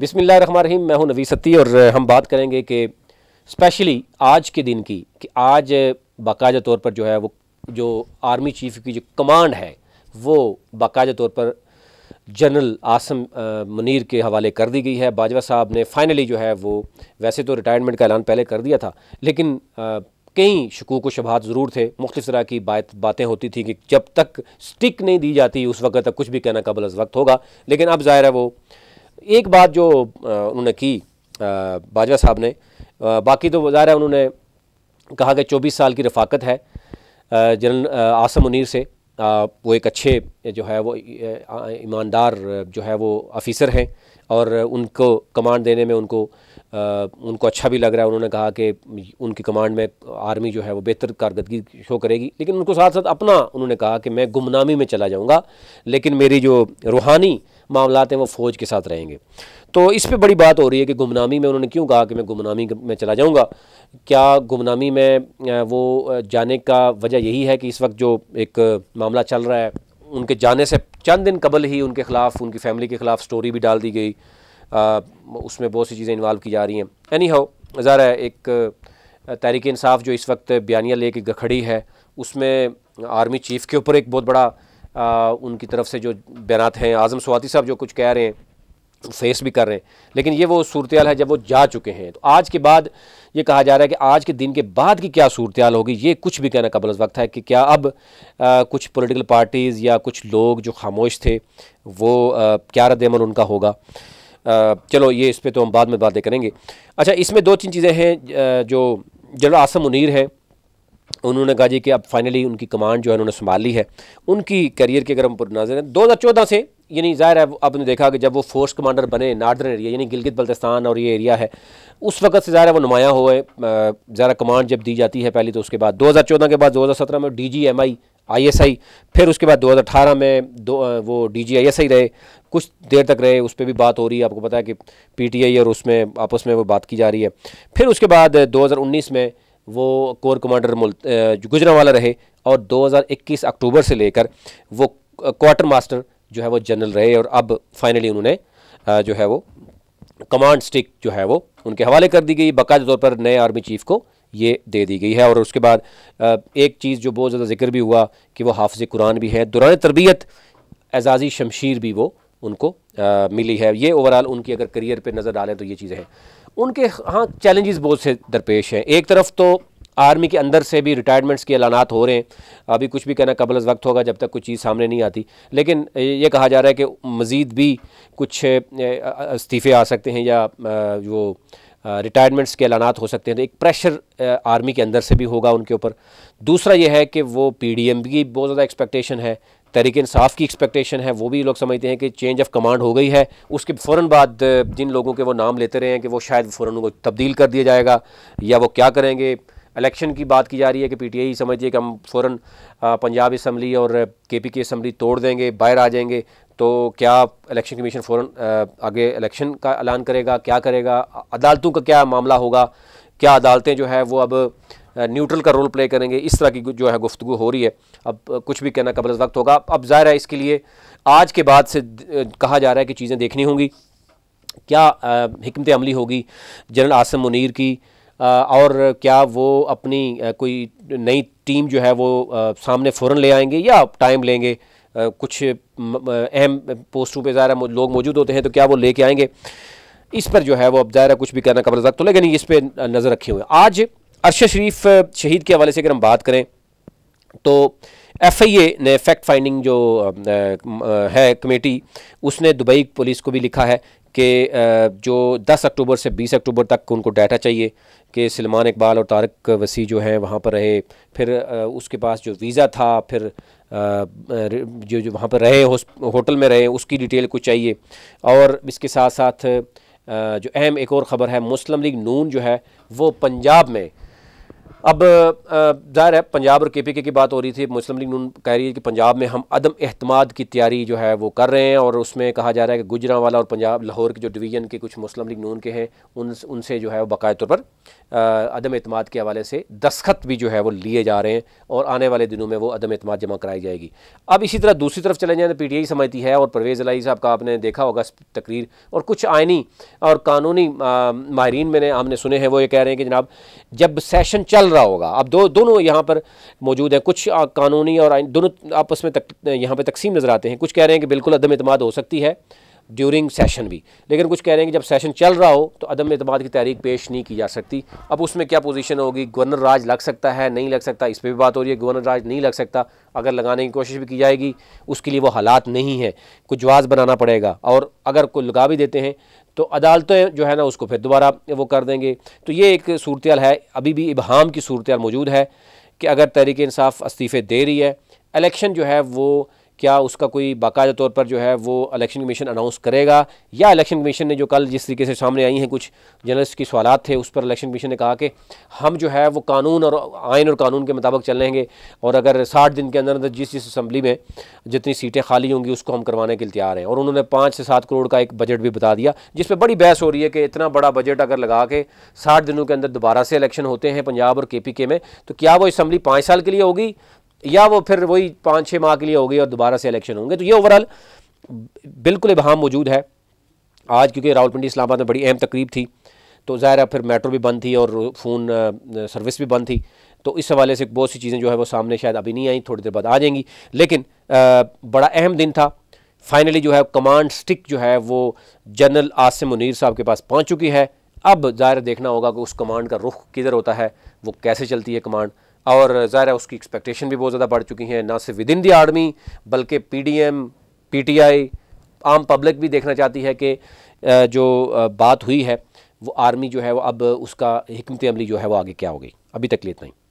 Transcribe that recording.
बिसमिल्ल रहीम मैं हूं सत्ती और हम बात करेंगे कि स्पेशली आज के दिन की कि आज बाकायदा तौर पर जो है वो जो आर्मी चीफ की जो कमांड है वो बाकायदा तौर पर जनरल आसम मुनीर के हवाले कर दी गई है बाजवा साहब ने फाइनली जो है वो वैसे तो रिटायरमेंट का ऐलान पहले कर दिया था लेकिन कई शकूक शबात ज़रूर थे मुख्तफ तरह की बात बातें होती थी कि जब तक स्टिक नहीं दी जाती उस वक्त तक कुछ भी कहना कबल अज वक्त होगा लेकिन अब ज़ाहिर है वो एक बात जो उन्होंने की बाजवा साहब ने बाकी तो ज़ाहिर है उन्होंने कहा कि चौबीस साल की रफाकत है जनरल आसम मुनीर से वो एक अच्छे जो है वो ईमानदार जो है वो ऑफिसर हैं और उनको कमांड देने में उनको उनको अच्छा भी लग रहा है उन्होंने कहा कि उनकी कमांड में आर्मी जो है वो बेहतर कारकर्दगी शो करेगी लेकिन उनको साथ साथ अपना उन्होंने कहा कि मैं गुमनामी में चला जाऊँगा लेकिन मेरी जो रूहानी मामला हैं वो फ़ौज के साथ रहेंगे तो इस पर बड़ी बात हो रही है कि गुमनामी में उन्होंने क्यों कहा कि मैं गुमनामी में चला जाऊँगा क्या गुमनामी में वो जाने का वजह यही है कि इस वक्त जो एक मामला चल रहा है उनके जाने से चंद दिन कबल ही उनके ख़िलाफ़ उनकी फ़ैमिली के ख़िलाफ़ स्टोरी भी डाल दी गई उसमें बहुत सी चीज़ें इन्वाल्व की जा रही हैं एनी हाउ ज़रा एक तहरीक इंसाफ जो इस वक्त बयानिया लेके खड़ी है उसमें आर्मी चीफ़ के ऊपर एक बहुत बड़ा आ, उनकी तरफ से जो बयानात हैं आज़म स्वाति साहब जो कुछ कह रहे हैं फेस भी कर रहे हैं लेकिन ये वो सूरत है जब वो जा चुके हैं तो आज के बाद ये कहा जा रहा है कि आज के दिन के बाद की क्या सूरत होगी ये कुछ भी कहना कबल वक्त है कि क्या अब आ, कुछ पोलिटिकल पार्टीज़ या कुछ लोग जो खामोश थे वो आ, क्या रद्दमल उनका होगा आ, चलो ये इस पर तो हम बाद में बातें करेंगे अच्छा इसमें दो तीन चीज़ें हैं जो जनरल आसम मुनीर हैं उन्होंने कहा जी कि अब फाइनली उनकी कमांड जो है उन्होंने संभाल ली है उनकी करियर की अगर हम नाजर हैं दो से यानी ज़ाहिर है आपने देखा कि जब वो फोर्स कमांडर बने नार्दर्न एरिया यानी गिलगित बल्तिस्तान और ये एरिया है उस वक्त से ज़ाहिर है वो नुमाया हुए ज़्यादा कमांड जब दी जाती है पहले तो उसके बाद दो हज़ार चौदह के बाद दो हज़ार सत्रह में D G M I I S I फिर उसके बाद दो हज़ार अठारह में दो वो डी जी आई एस आई रहे कुछ देर तक रहे उस पर भी बात हो रही है आपको पता है कि पी टी आई और उसमें आपस में वो बात की जा रही है फिर उसके बाद दो हज़ार उन्नीस में वो कोर कमांडर गुजरावाला रहे और 2021 अक्टूबर से लेकर वो क्वार्टर मास्टर जो है वो जनरल रहे और अब फाइनली उन्होंने जो है वो कमांड स्टिक जो है वो उनके हवाले कर दी गई बाकायदा तौर पर नए आर्मी चीफ को ये दे दी गई है और उसके बाद एक चीज़ जो बहुत ज़्यादा जिक्र भी हुआ कि वो हाफज कुरान भी है दौरान तरबियत एजाज़ी शमशीर भी वो उनको आ, मिली है ये ओवरऑल उनकी अगर करियर पे नज़र डालें तो ये चीज़ें हैं उनके हाँ चैलेंजेस बहुत से दरपेश हैं एक तरफ तो आर्मी के अंदर से भी रिटायरमेंट्स के ऐलानात हो रहे हैं अभी कुछ भी कहना कबल वक्त होगा जब तक कुछ चीज़ सामने नहीं आती लेकिन ये कहा जा रहा है कि मज़ीद भी कुछ इस्तीफ़े आ सकते हैं या वो रिटायरमेंट्स के ऐलान हो सकते हैं तो एक प्रेशर आर्मी के अंदर से भी होगा उनके ऊपर दूसरा यह है कि वो पी डी एम की बहुत ज़्यादा एक्सपेक्टेशन है तहरीक इंसाफ की एक्सपेक्टेशन है वो भी लोग समझते हैं कि चेंज ऑफ कमांड हो गई है उसके फ़ौर बाद जिन लोगों के वो नाम लेते रहे हैं कि वो शायद फ़ौर उनको तब्दील कर दिया जाएगा या वो क्या करेंगे इलेक्शन की बात की जा रही है कि पीटीआई समझिए कि हम फ़ौर पंजाब इसम्बली और के पी की इसम्बली तोड़ देंगे बाहर आ जाएंगे तो क्या इलेक्शन कमीशन फ़ौर आगे इलेक्शन का ऐलान करेगा क्या करेगा अदालतों का क्या मामला होगा क्या अदालतें जो है वो अब न्यूट्रल का रोल प्ले करेंगे इस तरह की जो है गुफ्तु हो रही है अब कुछ भी कहना कबल वक्त होगा अब ज़ाहिर है इसके लिए आज के बाद से कहा जा रहा है कि चीज़ें देखनी होंगी क्या हमत अमली होगी जनरल आसम मुनर की आ, और क्या वो अपनी आ, कोई नई टीम जो है वो आ, सामने फ़ौर ले आएंगे या टाइम लेंगे कुछ अहम पोस्टों पे ज़ाहिर लोग मौजूद होते हैं तो क्या वो लेके आएंगे इस पर जो है वो अब ज़ाहिर कुछ भी कहना कबल वक्त तो लेकिन इस पर नज़र रखी हुई आज अरशद शरीफ शहीद के हवाले से अगर हम बात करें तो एफ आई ए ने फैक्ट फाइंडिंग जो है कमेटी उसने दुबई पुलिस को भी लिखा है कि जो 10 अक्टूबर से 20 अक्टूबर तक उनको डाटा चाहिए कि सलमान इकबाल और तारक वसी जो हैं वहाँ पर रहे फिर उसके पास जो वीज़ा था फिर जो जो वहाँ पर रहे होटल में रहे उसकी डिटेल कुछ चाहिए और इसके साथ साथ जो अहम एक और ख़बर है मुस्लिम लीग नून जो है वो पंजाब में अब जाहिर है पंजाब और के पी के की बात हो रही थी मुस्लिम लीग नून कह रही है कि पंजाब में हम अदम अहतमाद की तैयारी जो है वो कर रहे हैं और उसमें कहा जा रहा है कि गुजरा वाला और पंजाब लाहौर के जो डिवीज़न के कुछ मुस्लिम लीग नून के हैं उन उनसे जो है वो बाकायदा तौर पर अदम अहतमाद के हवाले से दस्खत भी जो है वो लिए जा रहे हैं और आने वाले दिनों में वो अदम अहतमाद जमा कराई जाएगी अब इसी तरह दूसरी तरफ चले जाए तो पी टी आई समझती है और परवेज़ अलाई साहब का आपने देखा होगा तकरीर और कुछ आइनी और कानूनी माहरीन मैंने हमने सुने हैं वो ये कह रहे हैं कि जनाब जब सेशन चल रहा होगा अब दो दोनों यहाँ पर मौजूद हैं कुछ कानूनी और दोनों आपस में तक, यहाँ पर तकसीम नज़र आते हैं कुछ कह रहे हैं कि बिल्कुल अदम अतमाद हो सकती है ड्यूरिंग सेशन भी लेकिन कुछ कह रहे हैं कि जब सेशन चल रहा हो तो अदम अतमाद की तहरीक पेश नहीं की जा सकती अब उसमें क्या पोजीशन होगी गवर्नर राज लग सकता है नहीं लग सकता इस पर भी बात हो रही है गवर्नर राज नहीं लग सकता अगर लगाने की कोशिश भी की जाएगी उसके लिए वो हालात नहीं है कुछ जवाज़ बनाना पड़ेगा और अगर कोई लगा भी देते हैं तो अदालतें जो है ना उसको फिर दोबारा वो कर देंगे तो ये एक सूरत है अभी भी इबहम की सूरत मौजूद है कि अगर तहरीक इंसाफ इस्तीफ़े दे रही है इलेक्शन जो है वो क्या उसका कोई बाकायदा तौर पर जो है वो इलेक्शन कमीशन अनाउंस करेगा या इलेक्शन कमीशन ने जो कल जिस तरीके से सामने आई हैं कुछ जर्नलिस्ट की सवाल थे उस पर इलेक्शन कमीशन ने कहा कि हम जो है वो कानून और आयन और कानून के मुताबिक चल रहेंगे और अगर साठ दिन के अंदर अंदर जिस जिस असम्बली में जितनी सीटें खाली होंगी उसको हम करवाने के लिए तैयार हैं और उन्होंने पाँच से सात करोड़ का एक बजट भी बता दिया जिस पर बड़ी बहस हो रही है कि इतना बड़ा बजट अगर लगा के साठ दिनों के अंदर दोबारा से इलेक्शन होते हैं पंजाब और के में तो क्या वो असम्बली पाँच साल के लिए होगी या वो फिर वही पाँच छः माह के लिए हो गई और दोबारा से इलेक्शन होंगे तो ये ओवरऑल बिल्कुल इबहम मौजूद है आज क्योंकि पिंडी इस्लामाबाद में बड़ी अहम तकरीब थी तो ज़ाहिर है फिर मेट्रो भी बंद थी और फ़ोन सर्विस भी बंद थी तो इस हवाले से बहुत सी चीज़ें जो है वो सामने शायद अभी नहीं आई थोड़ी देर बाद आ जाएंगी लेकिन आ, बड़ा अहम दिन था फाइनली जो है कमांड स्टिक जो है वो जनरल आसिम मुनीर साहब के पास पहुँच चुकी है अब ज़ाहिर देखना होगा कि उस कमांड का रुख किधर होता है वो कैसे चलती है कमांड और ज़ाहिर है उसकी एक्सपेक्टेशन भी बहुत ज़्यादा बढ़ चुकी हैं ना सिर्फ विद इन दी आर्मी बल्कि P D M P T I आम पब्लिक भी देखना चाहती है कि जो बात हुई है वो आर्मी जो है वो अब उसका हमत अमली जो है वो आगे क्या हो गई अभी तक लिए इतना ही